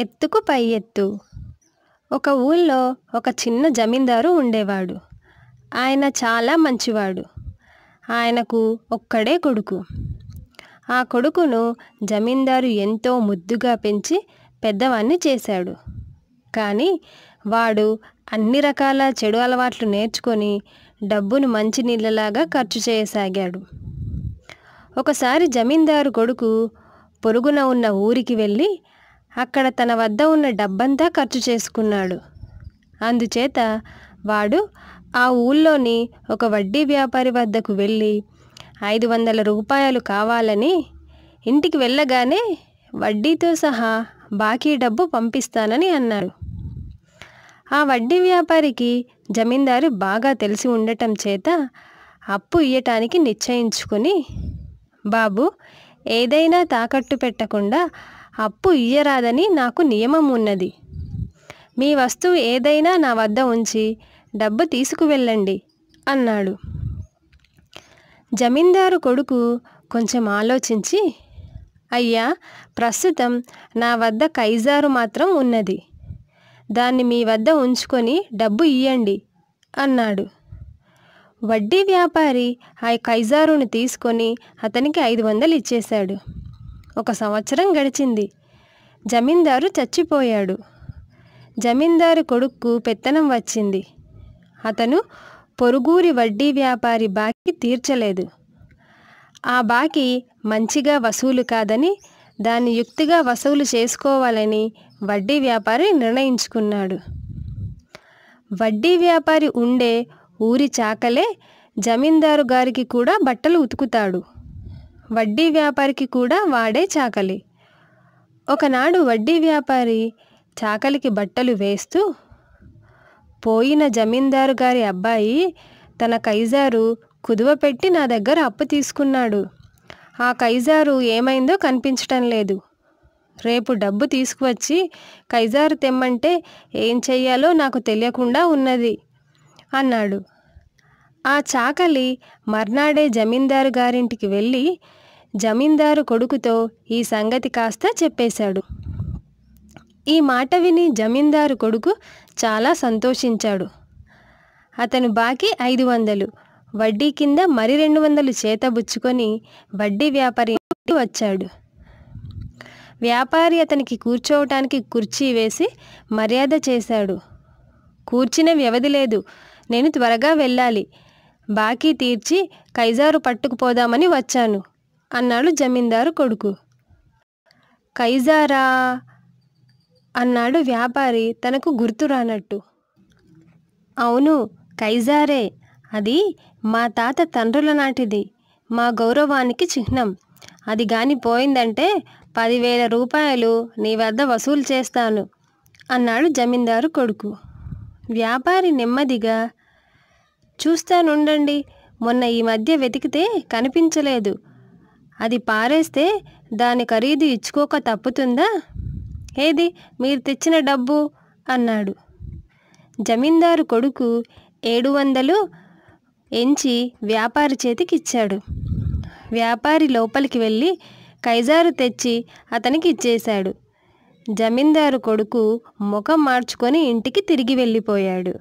ఎత్తుకు పై ఎత్తు ఒక ఊళ్ళో ఒక చిన్న జమీందారు ఉండేవాడు ఆయన చాలా మంచివాడు ఆయనకు ఒక్కడే కొడుకు ఆ కొడుకును జమీందారు ఎంతో ముద్దుగా పెంచి పెద్దవాణ్ణి చేశాడు కానీ వాడు అన్ని రకాల చెడు అలవాట్లు నేర్చుకొని డబ్బును మంచి నీళ్ళలాగా ఖర్చు చేయసాగాడు ఒకసారి జమీందారు కొడుకు పొరుగున ఉన్న ఊరికి వెళ్ళి అక్కడ తన వద్ద ఉన్న డబ్బంతా ఖర్చు చేసుకున్నాడు అందుచేత వాడు ఆ ఊళ్ళోని ఒక వడ్డీ వ్యాపారి వద్దకు వెళ్ళి ఐదు వందల రూపాయలు కావాలని ఇంటికి వెళ్ళగానే వడ్డీతో సహా బాకీ డబ్బు పంపిస్తానని అన్నాడు ఆ వడ్డీ వ్యాపారికి జమీందారు బాగా తెలిసి ఉండటం చేత అప్పు ఇయ్యటానికి నిశ్చయించుకుని బాబు ఏదైనా తాకట్టు పెట్టకుండా అప్పు ఇయ్యరాదని నాకు నియమం ఉన్నది మీ వస్తువు ఏదైనా నా వద్ద ఉంచి డబ్బు తీసుకువెళ్ళండి అన్నాడు జమీందారు కొడుకు కొంచెం ఆలోచించి అయ్యా ప్రస్తుతం నా వద్ద ఖైజారు మాత్రం ఉన్నది దాన్ని మీ వద్ద ఉంచుకొని డబ్బు ఇయ్యండి అన్నాడు వడ్డీ వ్యాపారి ఆ కైజారును తీసుకొని అతనికి ఐదు వందలు ఇచ్చేశాడు ఒక సంవత్సరం గడిచింది జమీందారు చచ్చిపోయాడు జమీందారు కొడుక్కు పెత్తనం వచ్చింది అతను పొరుగురి వడ్డీ వ్యాపారి బాకీ తీర్చలేదు ఆ బాకీ మంచిగా వసూలు కాదని దాన్ని యుక్తిగా వసూలు చేసుకోవాలని వడ్డీ వ్యాపారి నిర్ణయించుకున్నాడు వడ్డీ వ్యాపారి ఉండే ఊరి చాకలే జమీందారు గారికి కూడా బట్టలు ఉతుకుతాడు వడ్డీ వ్యాపారికి కూడా వాడే చాకలి ఒకనాడు వడ్డీ వ్యాపారి చాకలికి బట్టలు వేస్తూ పోయిన జమీందారు గారి అబ్బాయి తన కైజారు కుదువ పెట్టి నా దగ్గర అప్పు తీసుకున్నాడు ఆ కైజారు ఏమైందో కనిపించటం లేదు రేపు డబ్బు తీసుకువచ్చి కైజారు తెమ్మంటే ఏం చెయ్యాలో నాకు తెలియకుండా ఉన్నది అన్నాడు ఆ చాకలి మర్నాడే జమీందారు గారింటికి వెళ్ళి జమీందారు కొడుకుతో ఈ సంగతి కాస్త చెప్పేశాడు ఈ మాట విని జమీందారు కొడుకు చాలా సంతోషించాడు అతను బాకీ ఐదు వందలు వడ్డీ కింద మరి రెండు వందలు చేతబుచ్చుకొని వడ్డీ వ్యాపారి వచ్చాడు వ్యాపారి అతనికి కూర్చోవటానికి కుర్చీ వేసి మర్యాద చేశాడు కూర్చిన వ్యవధి లేదు నేను త్వరగా వెళ్ళాలి బాకీ తీర్చి కైజారు పట్టుకుపోదామని వచ్చాను అన్నాడు జమీందారు కొడుకు కైజారా అన్నాడు వ్యాపారి తనకు గుర్తు రానట్టు అవును కైజారే అది మా తాత తండ్రుల నాటిది మా గౌరవానికి చిహ్నం అది గాని పోయిందంటే పదివేల రూపాయలు నీ వద్ద వసూలు చేస్తాను అన్నాడు జమీందారు కొడుకు వ్యాపారి నెమ్మదిగా చూస్తానుండండి మొన్న ఈ మధ్య వెతికితే కనిపించలేదు అది పారేస్తే దాని ఖరీదు ఇచ్చుకోక తప్పుతుందా ఏది మీరు తెచ్చిన డబ్బు అన్నాడు జమీందారు కొడుకు ఏడు వందలు ఎంచి వ్యాపారి చేతికిచ్చాడు వ్యాపారి లోపలికి వెళ్ళి కైజారు తెచ్చి అతనికి ఇచ్చేశాడు జమీందారు కొడుకు ముఖం మార్చుకొని ఇంటికి తిరిగి వెళ్ళిపోయాడు